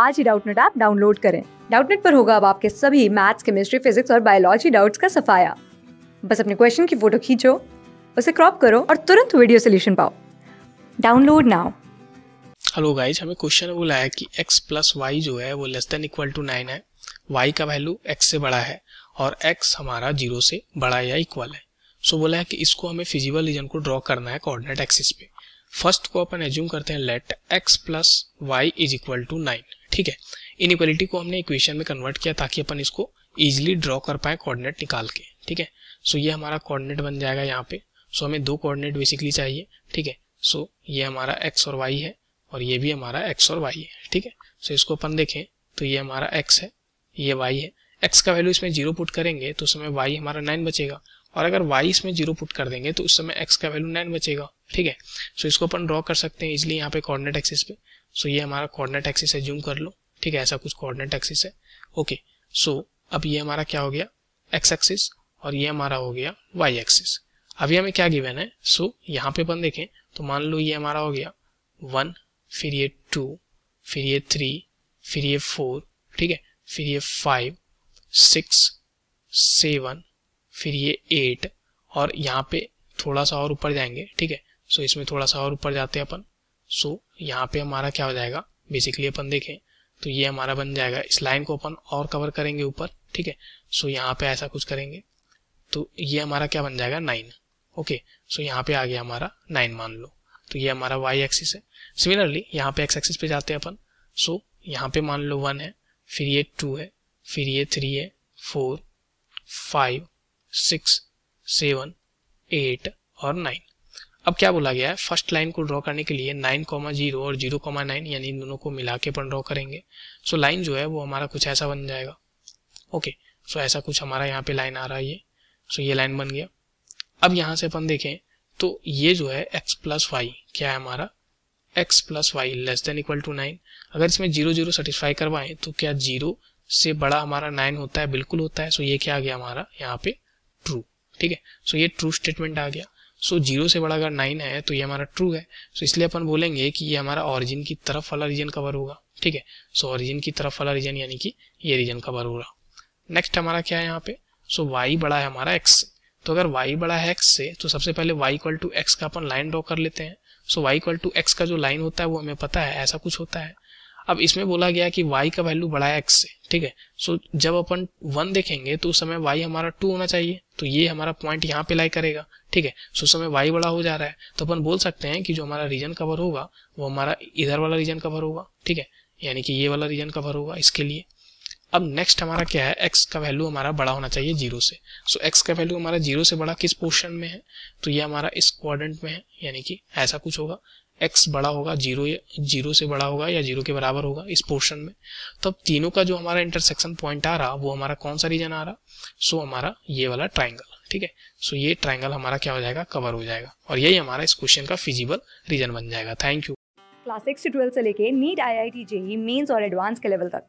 आज ही Doubtnut app download करें डाउटनेट पर होगा अब आपके सभी मैथ्स केमिस्ट्री फिजिक्स और बायोलॉजी डाउट्स का सफाया बस अपने क्वेश्चन की फोटो खींचो उसे क्रॉप करो और तुरंत वीडियो सोल्यूशन पाओ डाउनलोड नाउ हेलो गाइज हमें क्वेश्चन में बोला है कि x प्लस वाई जो है वो less than equal to nine है y का वैल्यू x से बड़ा है और x हमारा जीरो से बड़ा या इक्वल है सो so, बोला है कि इसको हमें फिजिबल रीजन को ड्रॉ करना है कोऑर्डिनेट एक्सिस पे फर्स्ट को अपन एज्यूम करते हैं let x plus Y is equal to nine ठीक है इनक्वालिटी को हमने इक्वेशन में कन्वर्ट किया ताकि अपन इसको ईजिली ड्रॉ कर पाए कॉर्डिनेट निकाल के ठीक है सो ये हमारा कॉर्डिनेट बन जाएगा यहाँ पे सो हमें दो कॉर्डिनेट बेसिकली चाहिए ठीक है सो ये हमारा एक्स और वाई है और ये भी हमारा एक्स और वाई है ठीक है सो इसको अपन देखें तो ये हमारा एक्स है ये वाई है एक्स का वैल्यू इसमें जीरो पुट करेंगे तो उस समय वाई हमारा नाइन बचेगा और अगर वाई इसमें जीरो पुट कर देंगे तो उस समय एक्स का वैल्यू नाइन बचेगा ठीक है सो इसको अपन ड्रॉ कर सकते हैं इजिली यहाँ पे कॉर्डिनेट एक्सिस पे सो ये हमारा कोऑर्डिनेट एक्सिस है जूम कर लो ठीक है ऐसा कुछ कोऑर्डिनेट एक्सिस है ओके सो अब ये हमारा क्या हो गया एक्स एक्सिस और ये हमारा हो गया वाई एक्सिस अभी हमें क्या गिवन है सो यहाँ पे अपन देखें तो मान लो ये हमारा हो गया वन फिर ये टू फिर ये थ्री फिर ये फोर ठीक है फिर ये फाइव सिक्स सेवन फिर ये एट और यहाँ पे थोड़ा सा और ऊपर जाएंगे ठीक है सो इसमें थोड़ा सा और ऊपर जाते हैं अपन सो so, यहाँ पे हमारा क्या हो जाएगा बेसिकली अपन देखें तो ये हमारा बन जाएगा इस लाइन को अपन और कवर करेंगे ऊपर ठीक है सो यहाँ पे ऐसा कुछ करेंगे तो ये हमारा क्या बन जाएगा नाइन ओके सो यहाँ पे आ गया हमारा नाइन मान लो तो ये हमारा वाई एक्सिस है सिमिलरली यहाँ पे एक्स एक्सिस पे जाते हैं अपन सो यहाँ पे मान लो वन है फिर ये टू है फिर ये थ्री है four five six seven eight और नाइन अब क्या बोला गया है फर्स्ट लाइन को ड्रॉ करने के लिए नाइन कॉमा जीरो और जीरो कॉमा नाइन यानी इन दोनों को मिला के अपन ड्रॉ करेंगे सो so, लाइन जो है वो हमारा कुछ ऐसा बन जाएगा ओके okay, सो so, ऐसा कुछ हमारा यहाँ पे लाइन आ रहा है ये सो so, ये लाइन बन गया अब यहाँ से अपन देखें तो ये जो है एक्स प्लस वाई क्या है हमारा X plus Y less than equal to nine अगर इसमें जीरो जीरो सेटिस्फाई करवाएं तो क्या जीरो से बड़ा हमारा नाइन होता है बिल्कुल होता है सो ये क्या आ गया हमारा यहाँ पे ट्रू ठीक है सो ये ट्रू स्टेटमेंट आ गया सो so, जीरो से बड़ा अगर नाइन है तो ये हमारा ट्रू है सो so, इसलिए अपन बोलेंगे कि ये हमारा ऑरिजिन की तरफ वाला रीजन कवर होगा ठीक है सो so, ऑरिजिन की तरफ वाला रीजन यानी कि ये रीजन कवर होगा नेक्स्ट हमारा क्या है यहाँ पे सो so, वाई बड़ा है हमारा एक्स से तो अगर वाई बड़ा है एक्स से तो सबसे पहले वाई इक्वल टू एक्स का अपन लाइन ड्रॉ कर लेते हैं so Y equal to X का जो लाइन होता है वो हमें पता है ऐसा कुछ होता है अब इसमें बोला गया कि वाई का वैल्यू बड़ा है एक्स से ठीक है सो जब अपन वन देखेंगे तो उस समय वाई हमारा टू होना चाहिए तो ये हमारा पॉइंट यहाँ पे लाई करेगा ठीक है सो उस समय वाई बड़ा हो जा रहा है तो अपन बोल सकते हैं कि जो हमारा रीजन कवर होगा वो हमारा इधर वाला रीजन कवर होगा ठीक है यानी कि ये वाला रीजन कवर होगा इसके लिए अब नेक्स्ट हमारा क्या है एक्स का वैल्यू हमारा बड़ा होना चाहिए जीरो से सो so, एक्स का वैल्यू हमारा जीरो से बड़ा किस पोर्शन में है तो ये हमारा इस क्वाड्रेंट में है यानी कि ऐसा कुछ होगा एक्स बड़ा होगा जीरो जीरो से बड़ा होगा या जीरो के बराबर होगा इस पोर्शन में तो अब तीनों का जो हमारा इंटरसेक्शन पॉइंट आ रहा वो हमारा कौन सा रीजन आ रहा सो so, हमारा ये वाला ट्राइंगल ठीक है सो ये ट्राइंगल हमारा क्या हो जाएगा कवर हो जाएगा और यही हमारा इस क्वेश्चन का फिजिबल रीजन बन जाएगा थैंक यू क्लास सिक्स से ट्वेल्थ से लेके NEET I I T JEE Mains और एडवांस के लेवल तक